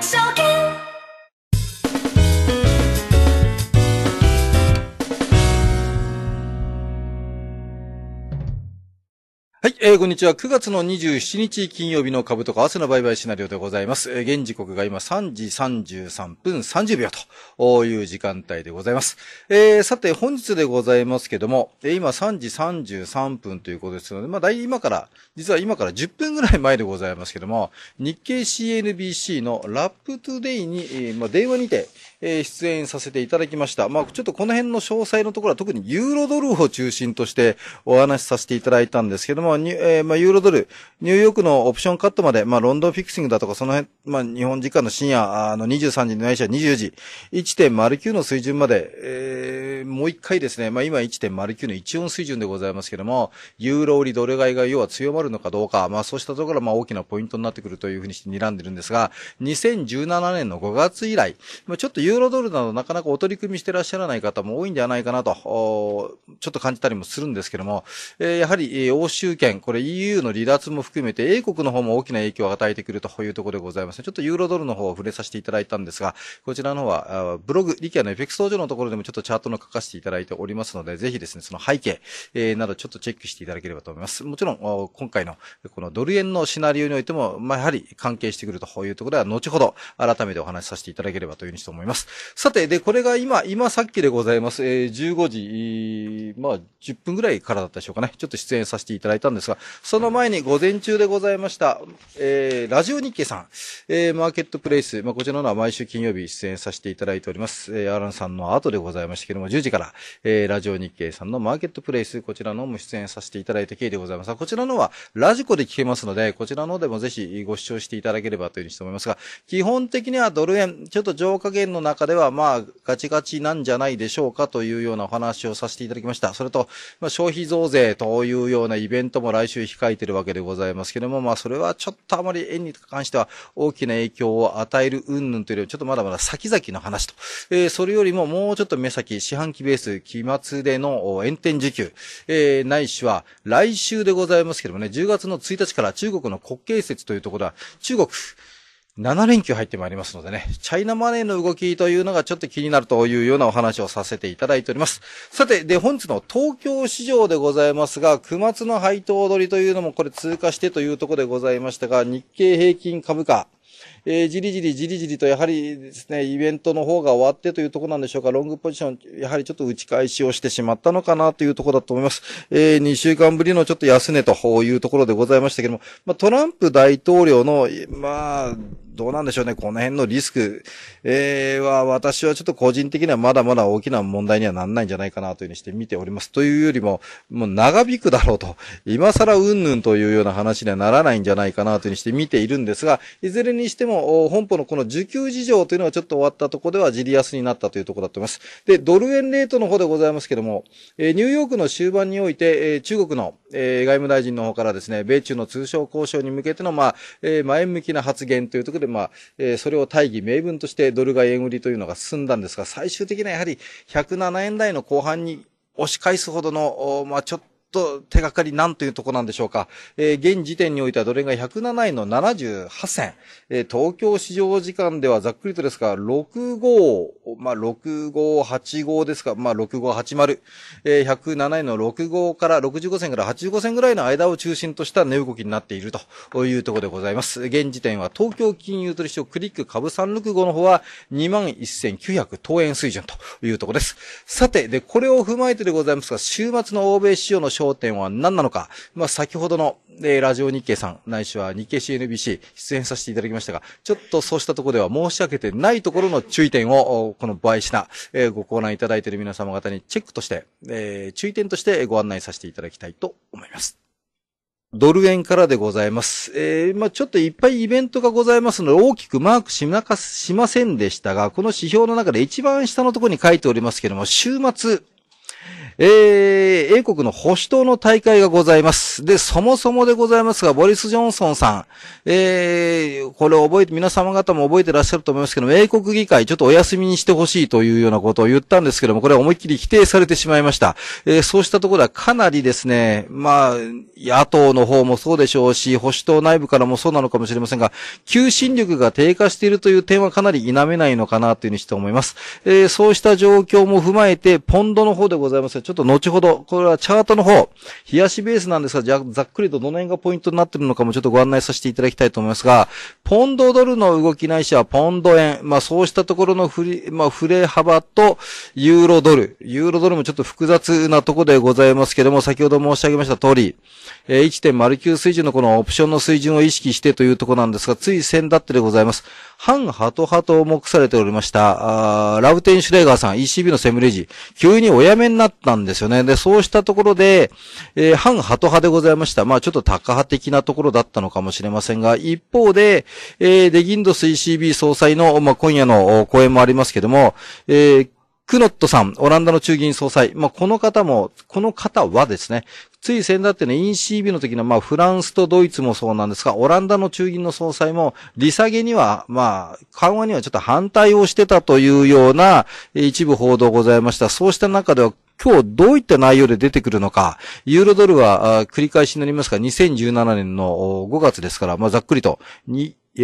so えー、こんにちは。9月の27日金曜日の株と為替の売買シナリオでございます。えー、現時刻が今3時33分30秒という時間帯でございます。えー、さて、本日でございますけども、えー、今3時33分ということですので、まあ、大今から、実は今から10分ぐらい前でございますけども、日経 CNBC のラップトゥデイに、えー、まあ、電話にて、え出演させていただきました。まあ、ちょっとこの辺の詳細のところは特にユーロドルを中心としてお話しさせていただいたんですけども、えー、まあ、ユーロドル、ニューヨークのオプションカットまで、まあ、ロンドンフィクシングだとか、その辺、まあ、日本時間の深夜、あの、23時ないしは2 0時、1.09の水準まで、えー、もう一回ですね、まあ、今1.09の14水準でございますけども、ユーロ売りドル買いが要は強まるのかどうか、まあ、そうしたところ、まあ、大きなポイントになってくるというふうにして睨んでるんですが、2017年の5月以来、まあ、ちょっとユーロドルなどなかなかお取り組みしてらっしゃらない方も多いんではないかなと、ちょっと感じたりもするんですけども、えー、やはり、欧州圏、これ EU の離脱も含めて、英国の方も大きな影響を与えてくるというところでございます。ちょっとユーロドルの方を触れさせていただいたんですが、こちらの方は、ブログ、リキアのエフェクス登場のところでもちょっとチャートの書かせていただいておりますので、ぜひですね、その背景、えー、などちょっとチェックしていただければと思います。もちろん、今回のこのドル円のシナリオにおいても、まあ、やはり関係してくるというところでは、後ほど改めてお話しさせていただければというふうにして思います。さて、で、これが今、今さっきでございます。えー、15時、まあ、10分ぐらいからだったでしょうかね。ちょっと出演させていただいたんですですが、その前に午前中でございました、えー、ラジオ日経さん、えー、マーケットプレイス、まあ、こちらのは毎週金曜日出演させていただいております、えー、アランさんの後でございましたけども、10時から、えー、ラジオ日経さんのマーケットプレイス、こちらのも出演させていただいた経緯でございます。が、こちらのは、ラジコで聞けますので、こちらのでもぜひご視聴していただければというふうにして思いますが、基本的にはドル円、ちょっと上下限の中では、まあ、ガチガチなんじゃないでしょうかというようなお話をさせていただきました。それと、まあ、消費増税というようなイベントも来週控えてるわけでございますけども、まあ、それはちょっとあまり円に関しては大きな影響を与える云々というよりは、ちょっとまだまだ先々の話と。えー、それよりももうちょっと目先、四半期ベース、期末での延展時給、えー、ないしは来週でございますけどもね、10月の1日から中国の国慶節というところは、中国、7連休入ってまいりますのでね、チャイナマネーの動きというのがちょっと気になるというようなお話をさせていただいております。さて、で、本日の東京市場でございますが、9月の配当取りというのもこれ通過してというところでございましたが、日経平均株価、えー、じりじりじりじりとやはりですね、イベントの方が終わってというところなんでしょうか、ロングポジション、やはりちょっと打ち返しをしてしまったのかなというところだと思います。えー、2週間ぶりのちょっと安値というところでございましたけども、まあ、トランプ大統領の、まあ、どうなんでしょうね。この辺のリスク、えー、は、私はちょっと個人的にはまだまだ大きな問題にはなんないんじゃないかなというふうにして見ております。というよりも、もう長引くだろうと、今更うんぬんというような話にはならないんじゃないかなというふうにして見ているんですが、いずれにしても、本舗のこの受給事情というのはちょっと終わったところではジリアスになったというところだと思います。で、ドル円レートの方でございますけども、えー、ニューヨークの終盤において、えー、中国の、えー、外務大臣の方からですね、米中の通商交渉に向けての、まあ、え前向きな発言というところで、まあ、えー、それを大義名分としてドル買い円売りというのが進んだんですが、最終的にはやはり107円台の後半に押し返すほどの、まあ、ちょっとと手がかりなんというとこなんでしょうか。えー、現時点においてはどれが107位の78銭。えー、東京市場時間ではざっくりとですが、65、まあ、6585ですか、まあ、6580。えー、107位の65から65銭から85銭ぐらいの間を中心とした値動きになっているというところでございます。現時点は東京金融取引所クリック株365の方は21,900等円水準というところです。さて、で、これを踏まえてでございますが、週末の欧米市場の焦点は何なのか、まあ、先ほどの、えー、ラジオ日経さん、ないしは日経 CNBC、出演させていただきましたが、ちょっとそうしたところでは申し上げてないところの注意点を、この倍品、えー、ご講覧いただいている皆様方にチェックとして、えー、注意点としてご案内させていただきたいと思います。ドル円からでございます。えー、まあ、ちょっといっぱいイベントがございますので、大きくマークしなか、しませんでしたが、この指標の中で一番下のところに書いておりますけども、週末、えー、英国の保守党の大会がございます。で、そもそもでございますが、ボリス・ジョンソンさん、えー、これを覚えて、皆様方も覚えてらっしゃると思いますけども、英国議会、ちょっとお休みにしてほしいというようなことを言ったんですけども、これは思いっきり否定されてしまいました。えー、そうしたところはかなりですね、まあ、野党の方もそうでしょうし、保守党内部からもそうなのかもしれませんが、求心力が低下しているという点はかなり否めないのかなというふうにして思います。えー、そうした状況も踏まえて、ポンドの方でございますが、ちょっと後ほど、これはチャートの方、冷やしベースなんですが、じゃざっくりとどの辺がポイントになっているのかもちょっとご案内させていただきたいと思いますが、ポンドドルの動きないしはポンド円、まあそうしたところの振り、まあ振れ幅とユーロドル、ユーロドルもちょっと複雑なところでございますけども、先ほど申し上げました通り、えー、1.09水準のこのオプションの水準を意識してというとこなんですが、つい先だってでございます。半ハト派と目されておりました。あラブテン・シュレーガーさん、ECB のセムレジ、急にお辞めになったんですよね。で、そうしたところで、えー、半ハト派でございました。まあ、ちょっとタカ派的なところだったのかもしれませんが、一方で、えー、デギンドス ECB 総裁の、まあ、今夜の講演もありますけども、えークノットさん、オランダの中銀総裁。まあ、この方も、この方はですね、つい先だってね、インシービの時の、まあ、フランスとドイツもそうなんですが、オランダの中銀の総裁も、利下げには、まあ、緩和にはちょっと反対をしてたというような、一部報道ございました。そうした中では、今日どういった内容で出てくるのか、ユーロドルは繰り返しになりますが、2017年の5月ですから、まあ、ざっくりと、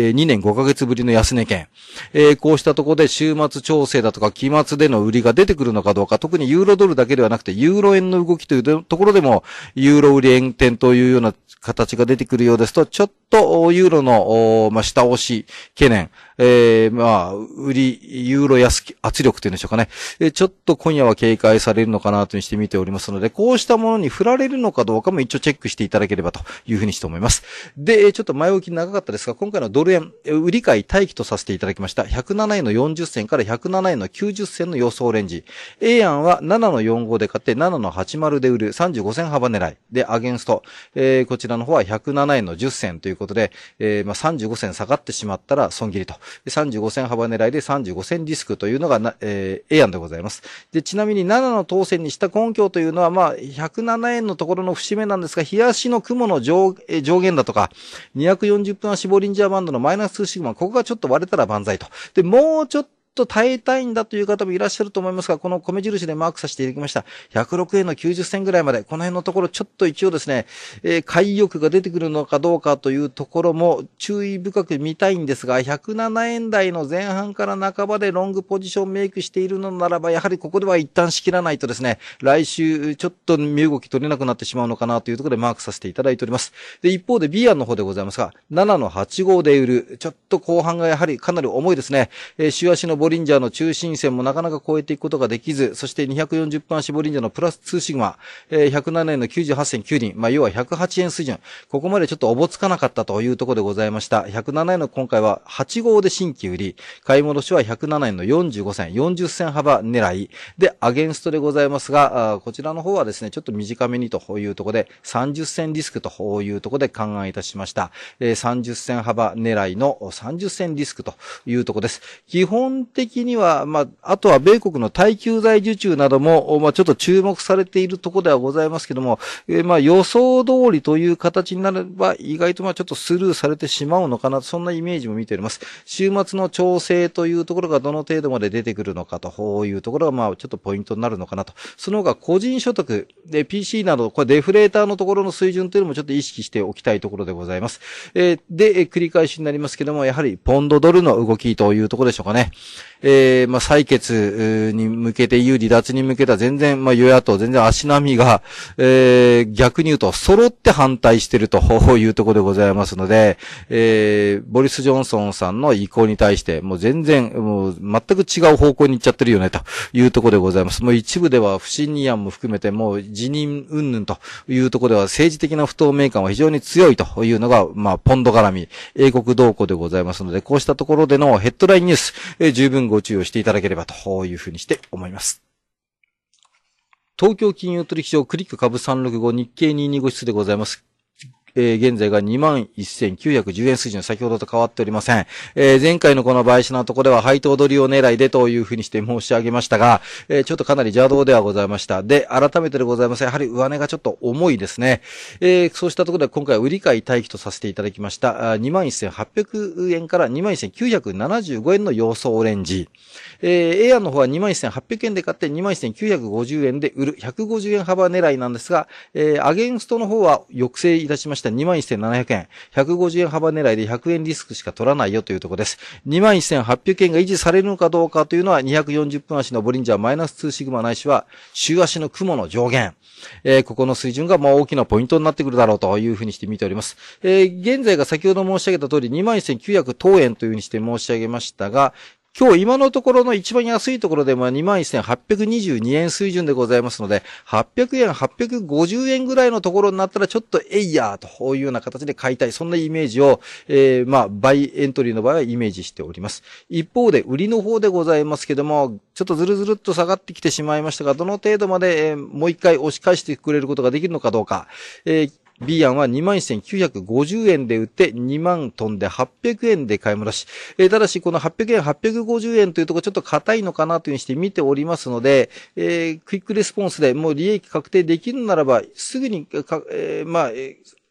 え2年5ヶ月ぶりの安値券。えー、こうしたところで週末調整だとか期末での売りが出てくるのかどうか、特にユーロドルだけではなくて、ユーロ円の動きというところでも、ユーロ売り円転というような形が出てくるようですと、ちょっとユーロの、まあ、下押し懸念、えー、まあ、売り、ユーロ安き圧力というんでしょうかね。えちょっと今夜は警戒されるのかなというして見ておりますので、こうしたものに振られるのかどうかも一応チェックしていただければというふうにして思います。で、ちょっと前置き長かったですが、今回のドル円、売り買い待機とさせていただきました。107円の40銭から107円の90銭の予想レンジ。A 案は7の45で買って7の80で売る35銭幅狙い。で、アゲンスト。えー、こちらの方は107円の10銭ということで、えー、まあ、35銭下がってしまったら損切りと35戦幅狙いで35戦リスクというのがええー、A 案でございます。で、ちなみに7の当選にした根拠というのは、まあ、107円のところの節目なんですが、冷やしの雲の上,、え上限だとか、240分足ボリンジャーバンドのマイナス2シグマ、ここがちょっと割れたら万歳と。で、もうちょっとと耐えたいんだという方もいらっしゃると思いますが、この米印でマークさせていただきました。106円の90銭ぐらいまで、この辺のところちょっと一応ですね、えー、買い欲が出てくるのかどうかというところも注意深く見たいんですが、107円台の前半から半ばでロングポジションメイクしているのならば、やはりここでは一旦仕切らないとですね、来週ちょっと身動き取れなくなってしまうのかなというところでマークさせていただいております。で、一方で B 案の方でございますが、7の85で売る、ちょっと後半がやはりかなり重いですね、えー、週足のボリンジャーの中心線もなかなか超えていくことができず、そして240番シボリンジャーのプラス2シグマ、えー、107円の98銭9厘、まあ、要は108円水準。ここまでちょっとおぼつかなかったというところでございました。107円の今回は8号で新規売り、買い戻しは107円の45銭、40銭幅狙い。で、アゲンストでございますが、こちらの方はですね、ちょっと短めにというところで、30銭リスクというところで考えいたしました。えー、30銭幅狙いの30銭リスクというところです。基本的には、まあ、あとは米国の耐久財受注なども、まあ、ちょっと注目されているところではございますけども、えー、まあ、予想通りという形になれば、意外とまあ、ちょっとスルーされてしまうのかな、そんなイメージも見ております。週末の調整というところがどの程度まで出てくるのかというところが、まあ、ちょっとポイントになるのかなと。その他、個人所得、で、PC など、これデフレーターのところの水準というのもちょっと意識しておきたいところでございます。えー、で、繰り返しになりますけども、やはり、ポンドドルの動きというところでしょうかね。えー、まあ、採決に向けて、いう離脱に向けた全然、まあ、与野党全然足並みが、えー、逆に言うと、揃って反対してると いうところでございますので、えー、ボリス・ジョンソンさんの意向に対して、もう全然、もう全く違う方向に行っちゃってるよね、というところでございます。もう一部では不信任案も含めて、もう辞任云々というところでは、政治的な不透明感は非常に強いというのが、まあ、ポンド絡み、英国動向でございますので、こうしたところでのヘッドラインニュース、えー分ご注意をしていただければというふうにして思います。東京金融取引所クリック株365日経225室でございます。えー、現在が21,910円水の先ほどと変わっておりません。えー、前回のこの買収のところでは配当取りを狙いでというふうにして申し上げましたが、えー、ちょっとかなり邪道ではございました。で、改めてでございます。やはり上値がちょっと重いですね。えー、そうしたところで今回売り買い待機とさせていただきました。21,800円から21,975円の予想レンジ。えー、A 案の方は21,800円で買って21,950円で売る150円幅狙いなんですが、えー、アゲンストの方は抑制いたしました。した21,700円。150円幅狙いで100円リスクしか取らないよというところです。21,800円が維持されるのかどうかというのは240分足のボリンジャーマイナス2シグマないしは、週足の雲の上限。えー、ここの水準がもう大きなポイントになってくるだろうというふうにして見ております。えー、現在が先ほど申し上げた通り21,900等円というふうにして申し上げましたが、今日今のところの一番安いところで、まあ、21,822円水準でございますので、800円、850円ぐらいのところになったら、ちょっとえいやーというような形で買いたい。そんなイメージを、えー、まあ、バイエントリーの場合はイメージしております。一方で、売りの方でございますけども、ちょっとずるずるっと下がってきてしまいましたが、どの程度まで、えー、もう一回押し返してくれることができるのかどうか。えー B 案は21,950円で売って2万トンで800円で買い戻し。えー、ただし、この800円、850円というところちょっと硬いのかなというふうにして見ておりますので、えー、クイックレスポンスでもう利益確定できるならば、すぐにか、えー、まあ、えー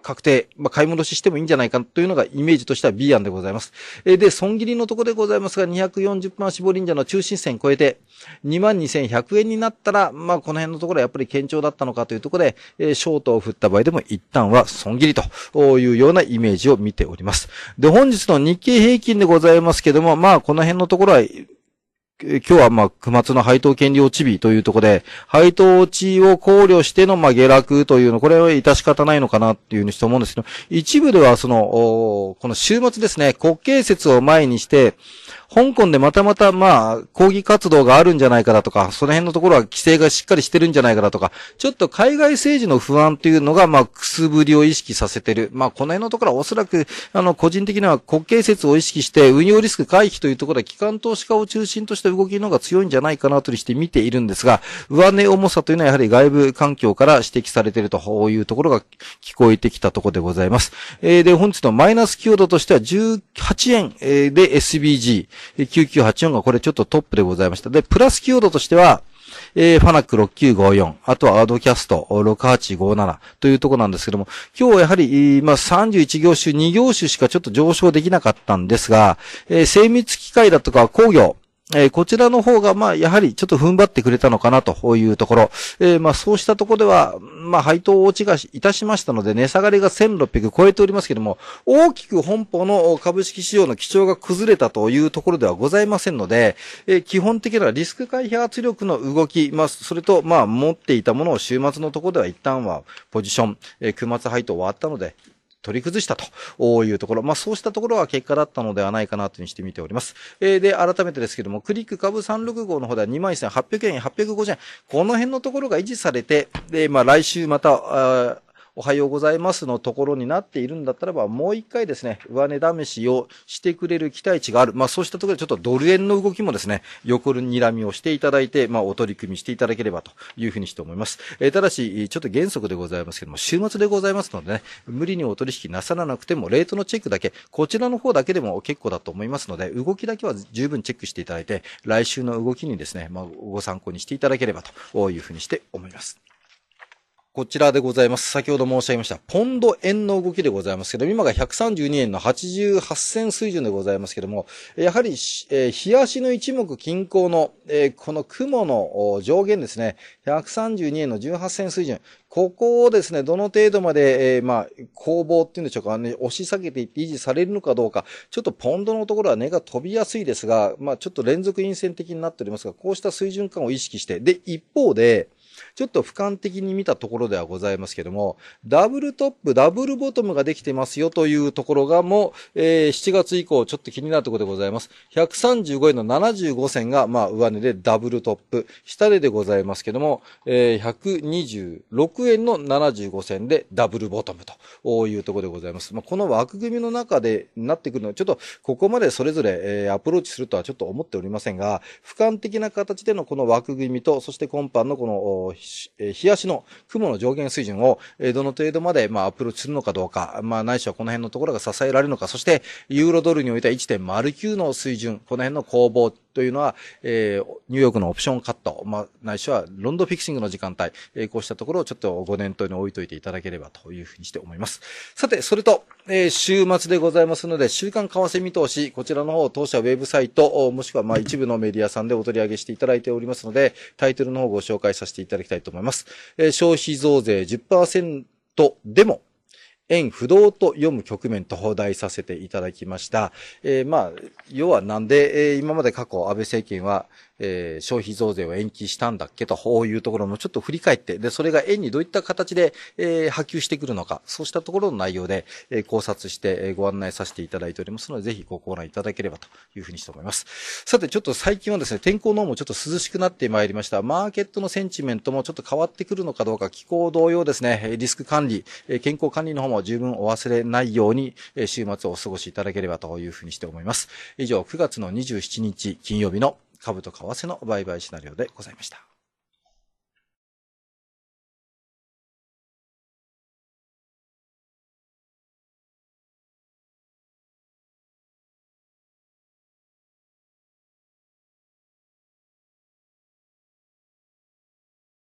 確定、まあ、買い戻ししてもいいんじゃないかというのがイメージとしては B 案でございます。えー、で、損切りのとこでございますが、240万絞りんじゃの中心線超えて、22,100円になったら、まあ、この辺のところはやっぱり堅調だったのかというところで、えー、ショートを振った場合でも一旦は損切りというようなイメージを見ております。で、本日の日経平均でございますけども、まあ、この辺のところは、今日はまあ、月の配当権利落ち日というところで、配当落ちを考慮してのまあ、下落というの、これは致し方ないのかなっていうふうにして思うんですけど、一部ではその、この週末ですね、国慶節を前にして、香港でまたまた、まあ、抗議活動があるんじゃないかだとか、その辺のところは規制がしっかりしてるんじゃないかだとか、ちょっと海外政治の不安というのが、まあ、くすぶりを意識させてる。まあ、この辺のところはおそらく、あの、個人的には国慶説を意識して、運用リスク回避というところは、機関投資家を中心とした動きの方が強いんじゃないかなとして見ているんですが、上値重さというのはやはり外部環境から指摘されているというところが聞こえてきたところでございます。えー、で、本日のマイナス強度としては18円、えー、で SBG。9984がこれちょっとトップでございました。で、プラスキーードとしては、えー、ファナック6954、あとはアドキャスト6857というとこなんですけども、今日やはり、まあ、31業種、2業種しかちょっと上昇できなかったんですが、えー、精密機械だとか工業、えー、こちらの方が、まあ、やはりちょっと踏ん張ってくれたのかなというところ。えー、まあ、そうしたところでは、まあ、配当落ちがいたしましたので、値下がりが1600超えておりますけども、大きく本邦の株式市場の基調が崩れたというところではございませんので、えー、基本的なリスク回避圧力の動き、まあ、それと、まあ、持っていたものを週末のところでは一旦はポジション、えー、9末配当終わったので、取り崩したというところ。まあ、そうしたところは結果だったのではないかなというふうにして見ております。えー、で、改めてですけども、クリック株36号の方では21,800円、850円。この辺のところが維持されて、で、まあ、来週また、おはようございますのところになっているんだったらば、もう一回ですね、上値試しをしてくれる期待値がある。まあそうしたところでちょっとドル円の動きもですね、横に睨みをしていただいて、まあお取り組みしていただければというふうにして思います。えー、ただし、ちょっと原則でございますけども、週末でございますのでね、無理にお取引なさらなくても、レートのチェックだけ、こちらの方だけでも結構だと思いますので、動きだけは十分チェックしていただいて、来週の動きにですね、まあご参考にしていただければというふうにして思います。こちらでございます。先ほど申し上げました。ポンド円の動きでございますけど、今が132円の88銭水準でございますけども、やはり、えー、日足の一目均衡の、えー、この雲の上限ですね、132円の18銭水準、ここをですね、どの程度まで、えー、まあ、攻防っていうんでしょうか、ね、押し下げていって維持されるのかどうか、ちょっとポンドのところは値が飛びやすいですが、まあ、ちょっと連続陰線的になっておりますが、こうした水準感を意識して、で、一方で、ちょっと俯瞰的に見たところではございますけども、ダブルトップ、ダブルボトムができてますよというところがもう、えー、7月以降ちょっと気になるところでございます。135円の75銭が、まあ、上値でダブルトップ、下値でございますけども、えー、126円の75銭でダブルボトムというところでございます。まあ、この枠組みの中でなってくるのは、ちょっとここまでそれぞれ、えー、アプローチするとはちょっと思っておりませんが、俯瞰的な形でのこの枠組みと、そして今般のこのえう、の雲の上限水準を、どの程度まで、まあ、アプローチするのかどうか、まあ、ないしはこの辺のところが支えられるのか、そして、ユーロドルにおいては1.09の水準、この辺の攻防、というのは、えー、ニューヨークのオプションカット、まあ、ないしはロンドンフィクシングの時間帯、えー、こうしたところをちょっとご念頭に置いといていただければというふうにして思います。さて、それと、えー、週末でございますので、週間為替見通し、こちらの方、当社ウェブサイト、もしくはま一部のメディアさんでお取り上げしていただいておりますので、タイトルの方をご紹介させていただきたいと思います。えー、消費増税10%でも、円不動と読む局面と放題させていただきました。えー、まあ、要はなんで、えー、今まで過去安倍政権は、えー、消費増税を延期したんだっけというところもちょっと振り返って、で、それが円にどういった形で、えー、波及してくるのか、そうしたところの内容で、えー、考察して、えー、ご案内させていただいておりますので、ぜひごご覧いただければというふうにして思います。さて、ちょっと最近はですね、天候の方もちょっと涼しくなってまいりました。マーケットのセンチメントもちょっと変わってくるのかどうか、気候同様ですね、リスク管理、健康管理の方も十分お忘れないように、週末をお過ごしいただければというふうにして思います。以上、9月の27日金曜日の株と為替の売買シナリオでございました。